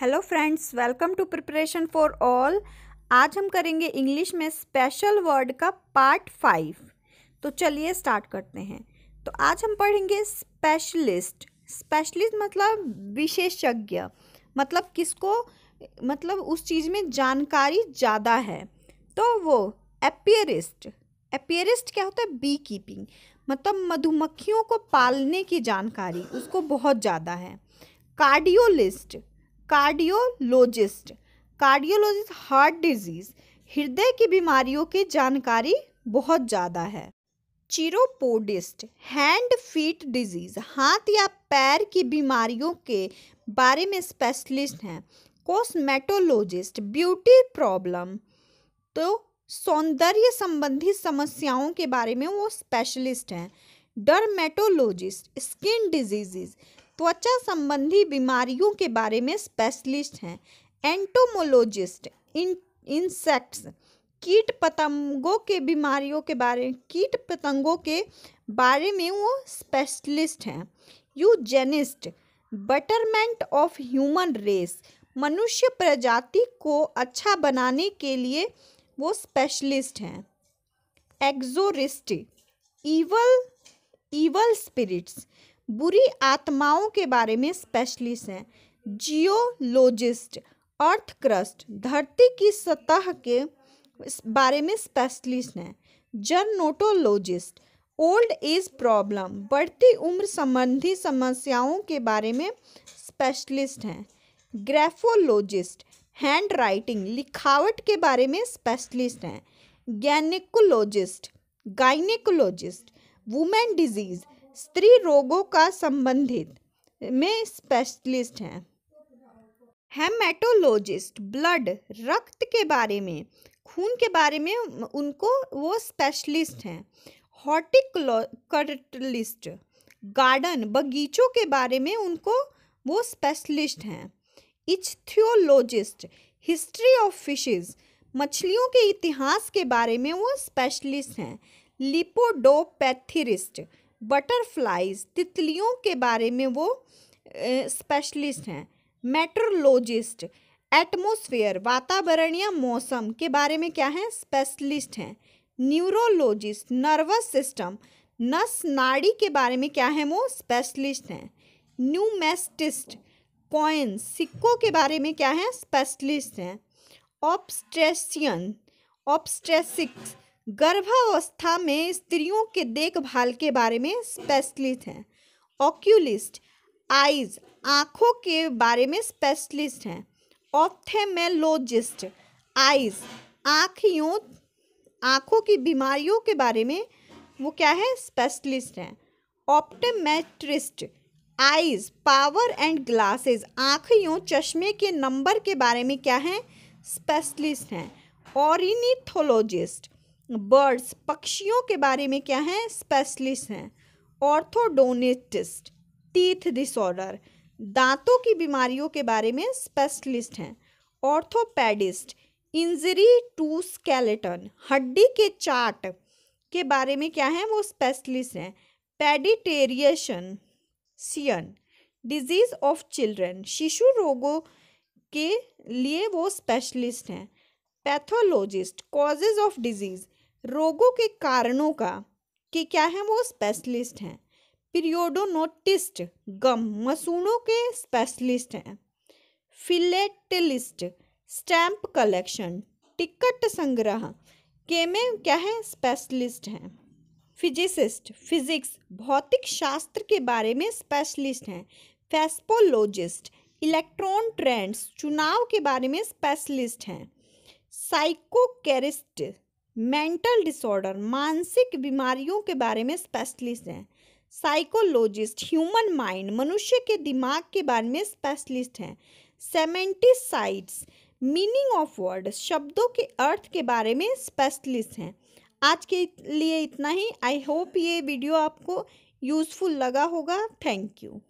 hello friends welcome to preparation for all आज हम करेंगे इंग्लिश में स्पेशल वर्ड का पार्ट फाइव तो चलिए स्टार्ट करते हैं तो आज हम पढ़ेंगे स्पेशलिस्ट स्पेशलिस्ट मतलब विशेषज्ञ मतलब किसको मतलब उस चीज़ में जानकारी ज़्यादा है तो वो एपियरिस्ट एपियरिस्ट क्या होता है बी कीपिंग मतलब मधुमक्खियों को पालने की जानकारी उसको बहुत ज़्यादा है cardiologist cardiologist cardiologist heart disease हृदय की बीमारियों की जानकारी बहुत ज़्यादा है चिरोपोडिस्ट हैंड फीट डिजीज़ हाथ या पैर की बीमारियों के बारे में स्पेशलिस्ट हैं कॉस्मेटोलॉजिस्ट ब्यूटी प्रॉब्लम तो सौंदर्य संबंधी समस्याओं के बारे में वो स्पेशलिस्ट हैं डर्मेटोलॉजिस्ट स्किन डिजीजेज त्वचा संबंधी बीमारियों के बारे में स्पेशलिस्ट हैं एंटोमोलॉजिस्ट इन इंसेक्ट्स कीट पतंगों के बीमारियों के बारे कीट पतंगों के बारे में वो स्पेशलिस्ट हैं eugenist betterment of human race मनुष्य प्रजाति को अच्छा बनाने के लिए वो स्पेशलिस्ट हैं एक्जोरिस्ट ईवल ईवल स्पिरिट्स बुरी आत्माओं के बारे में स्पेशलिस्ट हैं जियोलॉजिस्ट अर्थ क्रस्ट धरती की सतह के बारे में स्पेशलिस्ट हैं जर्नोटोलॉजिस्ट ओल्ड एज प्रॉब्लम बढ़ती उम्र संबंधी समस्याओं के बारे में स्पेशलिस्ट हैं ग्रेफोलॉजिस्ट हैंड राइटिंग लिखावट के बारे में स्पेशलिस्ट हैं गैनिकोलॉजिस्ट गाइनिकोलॉजिस्ट वुमेन डिजीज़ स्त्री रोगों का संबंधित में स्पेशलिस्ट हैं हेमेटोलॉजिस्ट ब्लड रक्त के बारे में खून के बारे में उनको वो स्पेशलिस्ट हैं हॉर्टिकल्चरिस्ट गार्डन बगीचों के बारे में उनको वो स्पेशलिस्ट हैं इच्थियोलॉजिस्ट हिस्ट्री ऑफ फिशेस मछलियों के इतिहास के बारे में वो स्पेशलिस्ट हैं लिपोडोपैथिरिस्ट बटरफ्लाइज तितलियों के बारे में वो स्पेशलिस्ट हैं मेट्रोलॉजिस्ट एटमोसफियर वातावरण या मौसम के बारे में क्या हैं स्पेशलिस्ट हैं न्यूरोलॉजिस्ट नर्वस सिस्टम नस नाड़ी के बारे में क्या हैं वो स्पेशलिस्ट हैं न्यूमेस्टिस्ट कॉइन सिक्कों के बारे में क्या हैं स्पेशलिस्ट हैं ऑब्स्ट्रेशियन ऑप्स्ट्रेसिक्स गर्भावस्था में स्त्रियों के देखभाल के बारे में स्पेशलिस्ट हैं ऑक्यूलिस्ट आइज आँखों के बारे में स्पेशलिस्ट हैं ऑप्थेमेलोजिस्ट आइज आँखियों आँखों की बीमारियों के बारे में वो क्या है स्पेशलिस्ट हैं optometrist eyes power and glasses आँखियों चश्मे के नंबर के बारे में क्या हैं स्पेशलिस्ट हैं ऑरिनीथोलॉजिस्ट बर्ड्स पक्षियों के बारे में क्या हैं स्पेशलिस्ट हैं ऑर्थोडोनेटिस्ट टीथ डिसऑर्डर दांतों की बीमारियों के बारे में स्पेशलिस्ट हैं ऑर्थोपेडिस्ट इंजरी टू स्केलेटन हड्डी के चाट के बारे में क्या हैं वो स्पेशलिस्ट हैं pediatrician disease of children शिशु रोगों के लिए वो स्पेशलिस्ट हैं पैथोलॉजिस्ट कॉजेज ऑफ डिजीज़ रोगों के कारणों का कि क्या है वो स्पेशलिस्ट हैं पीरियोडोनोटिस्ट गम मसूड़ों के स्पेशलिस्ट हैं फिलेटलिस्ट स्टैंप कलेक्शन टिकट संग्रह के में क्या है स्पेशलिस्ट हैं फिजिसिस्ट फिजिक्स भौतिक शास्त्र के बारे में स्पेशलिस्ट हैं फेस्पोलॉजिस्ट इलेक्ट्रॉन ट्रेंड्स चुनाव के बारे में स्पेशलिस्ट हैं साइकोकेरिस्ट मेंटल डिसऑर्डर मानसिक बीमारियों के बारे में स्पेशलिस्ट हैं साइकोलॉजिस्ट ह्यूमन माइंड मनुष्य के दिमाग के बारे में स्पेशलिस्ट हैं सेमेंटिसाइड्स मीनिंग ऑफ वर्ड शब्दों के अर्थ के बारे में स्पेशलिस्ट हैं आज के लिए इतना ही आई होप ये वीडियो आपको यूज़फुल लगा होगा थैंक यू